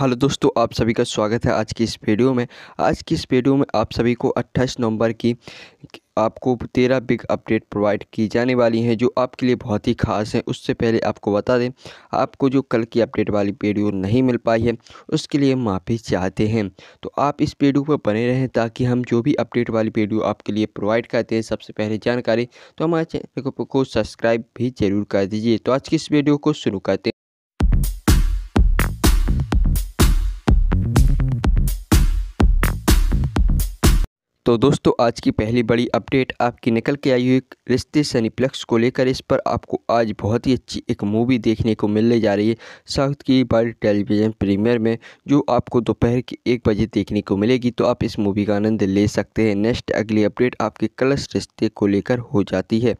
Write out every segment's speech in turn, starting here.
hello दोस्तों आप सभी का स्वागत है आज की इस वीडियो में आज की इस वीडियो में आप सभी को 28 नवंबर की आपको तेरह बिग अपडेट प्रोवाइड की जाने वाली हैं जो आपके लिए बहुत ही खास है उससे पहले आपको बता दें आपको जो कल की अपडेट वाली वीडियो नहीं मिल पाई है उसके लिए माफ़ी चाहते हैं तो आप इस वीडियो पर बने रहें ताकि हम जो भी अपडेट वाली वीडियो आपके लिए प्रोवाइड करते हैं सबसे पहले जानकारी तो हमारे चैनल को सब्सक्राइब भी जरूर कर दीजिए तो आज की इस वीडियो को शुरू करते हैं तो दोस्तों आज की पहली बड़ी अपडेट आपकी निकल के आई हुई रिश्ते सनीप्लेक्स को लेकर इस पर आपको आज बहुत ही अच्छी एक मूवी देखने को मिलने जा रही है साउथ की बड़ी टेलीविज़न प्रीमियर में जो आपको दोपहर के एक बजे देखने को मिलेगी तो आप इस मूवी का आनंद ले सकते हैं नेक्स्ट अगली अपडेट आपके कलश रिश्ते को लेकर हो जाती है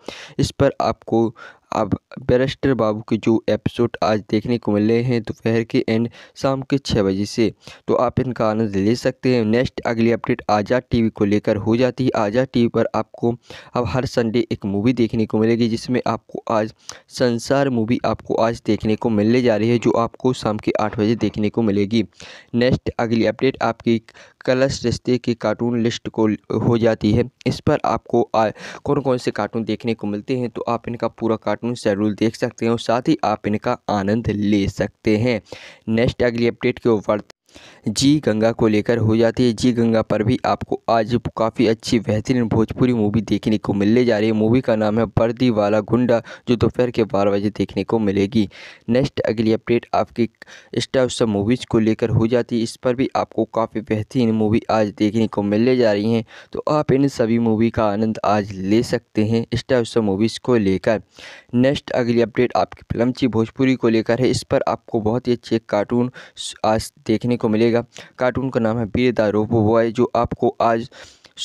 इस पर आपको अब बैरिस्टर बाबू के जो एपिसोड आज देखने को मिले हैं दोपहर के एंड शाम के छः बजे से तो आप इनका आनंद ले सकते हैं नेक्स्ट अगली अपडेट आज़ाद टीवी को लेकर हो जाती है आज़ाद टीवी पर आपको अब हर संडे एक मूवी देखने को मिलेगी जिसमें आपको आज संसार मूवी आपको आज देखने को मिलने जा रही है जो आपको शाम के आठ बजे देखने को मिलेगी नेक्स्ट अगली अपडेट आपकी कलश रिश्ते की कार्टून लिस्ट को हो जाती है इस पर आपको कौन कौन से कार्टून देखने को मिलते हैं तो आप इनका पूरा कार्टून शेड्यूल देख सकते हैं और साथ ही आप इनका आनंद ले सकते हैं नेक्स्ट अगली अपडेट की वर्त जी गंगा को लेकर हो जाती है जी गंगा पर भी आपको आज काफ़ी अच्छी बेहतरीन भोजपुरी मूवी देखने को मिलने जा रही है मूवी का नाम है बर्दी वाला गुंडा जो दोपहर के बारह बजे देखने को मिलेगी नेक्स्ट अगली अपडेट आपकी स्टार उत्सव मूवीज़ को लेकर हो जाती है इस पर भी आपको काफ़ी बेहतरीन मूवी आज देखने को मिलने जा रही हैं तो आप इन सभी मूवी का आनंद आज ले सकते हैं स्टार उत्सव मूवीज़ को लेकर नेक्स्ट अगली अपडेट आपकी फिल्मची भोजपुरी को लेकर है इस पर आपको बहुत ही अच्छे कार्टून आज देखने को मिलेगा कार्टून का नाम है वीर द रोबो बॉय जो आपको आज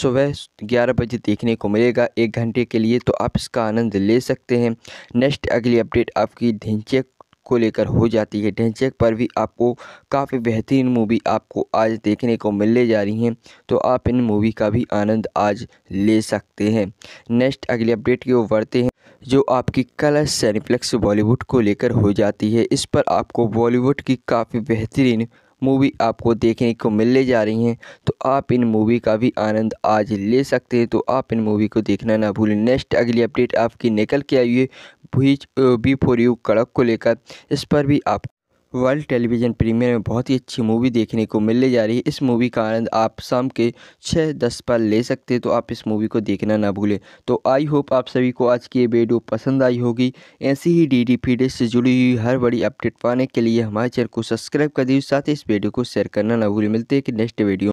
सुबह ग्यारह बजे देखने को मिलेगा एक घंटे के लिए तो आप इसका आनंद ले सकते हैं नेक्स्ट अगली अपडेट आपकी ढिंचक को लेकर हो जाती है ढेंचेक पर भी आपको काफ़ी बेहतरीन मूवी आपको आज देखने को मिलने जा रही हैं तो आप इन मूवी का भी आनंद आज ले सकते हैं नेक्स्ट अगली अपडेट की ओर बढ़ते हैं जो आपकी कलर सैनिप्लेक्स बॉलीवुड को लेकर हो जाती है इस पर आपको बॉलीवुड की काफ़ी बेहतरीन मूवी आपको देखने को मिलने जा रही हैं तो आप इन मूवी का भी आनंद आज ले सकते हैं तो आप इन मूवी को देखना ना भूलें नेक्स्ट अगली अपडेट आपकी निकल के आई है बीच बी फोर यू कड़क को लेकर इस पर भी आप वर्ल्ड टेलीविज़न प्रीमियर में बहुत ही अच्छी मूवी देखने को मिलने जा रही है इस मूवी का आनंद आप शाम के छः दस पर ले सकते हैं तो आप इस मूवी को देखना ना भूलें तो आई होप आप सभी को आज की ये वीडियो पसंद आई होगी ऐसी ही डी डी फीडे से जुड़ी हुई हर बड़ी अपडेट पाने के लिए हमारे चैनल को सब्सक्राइब कर दीजिए साथ ही इस वीडियो को शेयर करना ना भूलें मिलते हैं कि नेक्स्ट वीडियो